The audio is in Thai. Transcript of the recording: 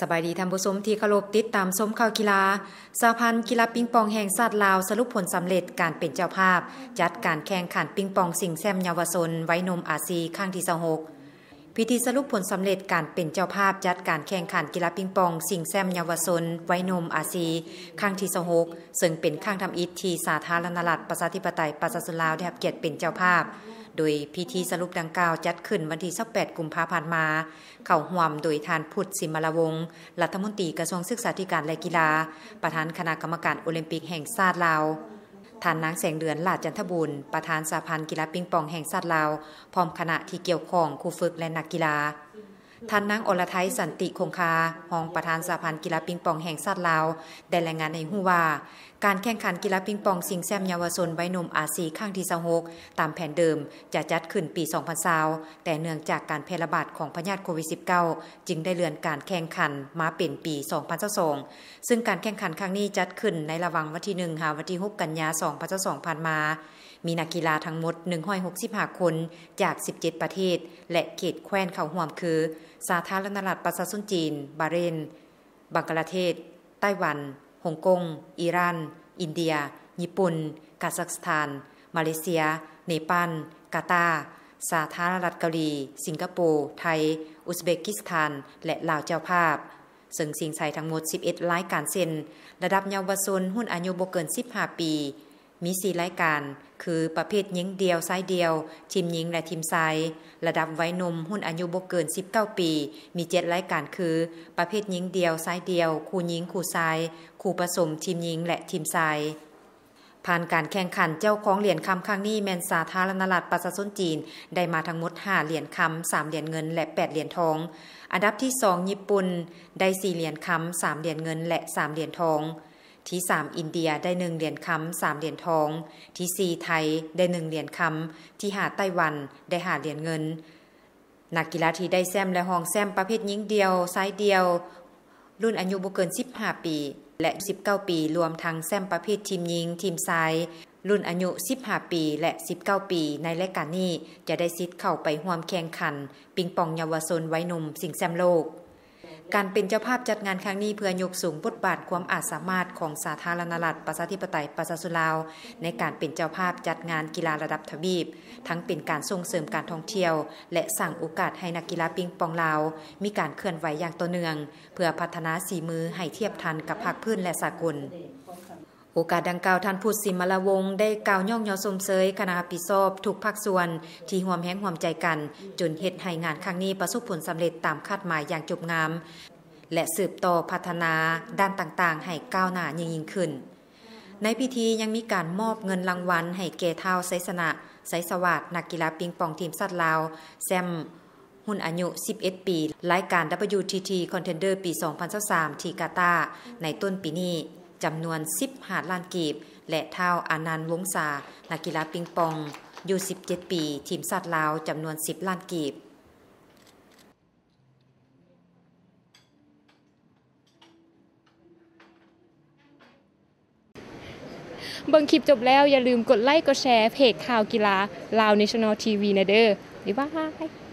สบายดีท่านผู้ชมที่เคารพติดตามชมข่าวกีฬาสาพันธ์กีฬาปิงปองแห่งชาติลาวสรุปผลสำเร็จการเป็นเจ้าภาพ จัดการแข่งขันปิงปองสิ่งแซมเยาวชนไว้นมอาซีครั้งที่26พิธีสรุปผลสำเร็จการเป็นเจ้าภาพจัดการแข่งขันกีฬาปิงปองสิงแซมเยาวชนไว้นมอาซีครั้งที่ห6ซึ่งเป็นครั้งทำอิทที่สาธารณรัฐประชาธิปไตยประชาชนลาวได้รับเกียรติเป็นเจ้าภาพ โดยพิธีสรุปดังกล่าวจัดขึ้นวันที่28กุมภาพันธ์มา เข้าห่วมโดยทานพุทธสิมลวงศ์รัฐมนตรีกระทรวงศึกษาธิการและกีฬา ประธานคณะกรรมการโอลิมปิกแห่งชาติลาวฐานนางแสงเดือนหลาดจันทบุญ ประธานสาพันธ์กีฬาปิงปองแห่งสัตว์ลาว พร้อมคณะที่เกี่ยวข้องครูฝึกและนักกีฬาท่านนางอลไทยสันติคงคาหองประธานสาพันธ์กีฬาปิงปองแห่งชาติลาว ได้รายงานในหูว่า การแข่งขันกีฬาปิงปองสิงแซมเยาวชนใบหนมอาซีครั้งที่26ตามแผนเดิมจะจัดขึ้นปี 2020แต่เนื่องจากการแพร่ระบาดของพยาธิโควิด -19 จึงได้เลื่อนการแข่งขันมาเป็นปี 2022ซึ่งการแข่งขันครั้งนี้จัดขึ้นในระหว่างวันที่1หาวันที่6กันยา2022ผ่านมา มีนักกีฬาทั้งหมด165คนจาก 17 ประเทศ และเขตแคว้นเขาห่วมคือสาธารณรัฐประชาชนจีน บาเรน บังกลาเทศ ไต้หวัน ฮ่องกง อิหร่าน อินเดีย ญี่ปุ่นกาซัคสถาน มาเลเซีย เนปาล กาตาสาธารณรัฐเกาหลี สิงคโปร์ ไทย อุซเบกิสถาน และลาวเจ้าภาพ ซึ่งสิงใัยทั้งหมด 11รายการเซ็น ระดับเยาวชนหุ้นอายุบ่เกิน 15 ปีมีสีรายการ คือ ประเภทหญิงเดียวไซเดียว ทีมหญิง และทีมไซยระดับไว้นมหุ้นอายุบ่เกิน 19 ปี มีเจ็ดรายการคือ ประเภทหญิงเดียวไซเดียว คู่หญิง คู่ไซยคู่ผสม ทีมหญิง และทีมไซยผ่านการแข่งขัน เจ้าของเหรียญคำครั้งนี้แมนสาธารณรัฐประชาชนจีน ได้มาทั้งหมด5เหรียญคำ 3 เหรียญเงิน และ 8 เหรียญทอง อันดับที่ 2 ญี่ปุ่น ได้ 4 เหรียญคำ 3 เหรียญเงิน และ 3 เหรียญทองที่ 3 อินเดียได้ 1เหรียญคสำ3เหรียญทอง ที่ 4 ไทยได้ 1เหรียญคำที่าไต้หวันได้หาเหรียญเงิน นักกีฬาที่ได้แซมและหองแซมประเภทหญิงเดียวซ้ายเดียว รุ่นอายุบุเกิน 15 ปี และ 19 ปี รวมทั้งแซมประเภททีมหญิงทีมซ้าย รุ่นอายุ 15 ปีและ 19 ปีในรายการนี้จะได้สิทธิ์เข้าไปห่วมแข่งขัน ปิงปองเยาวชนไว้หนุ่มสิงแซมโลกการเป็นเจ้าภาพจัดงานครั้งนี้เพื่อยกสูงบทบาทความอาจสามารถของสาธารณรัฐประชาธิปไตยประชาสุลาว ในการเป็นเจ้าภาพจัดงานกีฬาระดับทวีป ทั้งเป็นการส่งเสริมการท่องเที่ยวและสั่งโอกาสให้นักกีฬาปิงปองลาวมีการเคลื่อนไหวอย่างต่อเนื่อง เพื่อพัฒนาสีมือให้เทียบทันกับภาคพื้นและสากลโอกาสดังกล่าวท่านพูดสิมลวงได้กล่าวย่องยอสมเสยคณะปิสอบ ทุกภาคส่วนที่หวม แห้งหวม ใจกัน จนเหตุให้งานครั้งนี้ประสบผลสำเร็จตามคาดหมายอย่าง จบ งาม และสืบ ต่อ พัฒนา ด้านต่าง ๆ ให้ก้าวหน้ายิ่งยิ่งขึ้น ในพิธียังมีการมอบเงินรางวัลให้เกเท้าไสสนะไสสวัสดนักกีฬาปิงปองทีมสัตว์ลาว แซม หุ่นอายุ11ปีรายการ WTT Contender ปี2023ที่กาตาในต้นปีนี้จำนวน 10 หาดลานกีบ และเท้าอานันต์วงศานักกีฬาปิงปอง อยู่ 17 ปี ทีมสัตว์ลาว จำนวน 10 ล้านกีบ เบิ่งคลิปจบแล้วอย่าลืมกดไลค์ กดแชร์ เพจข่าวกีฬาลาวั่นแนลทีวีนะเด้อบ๊ายบาย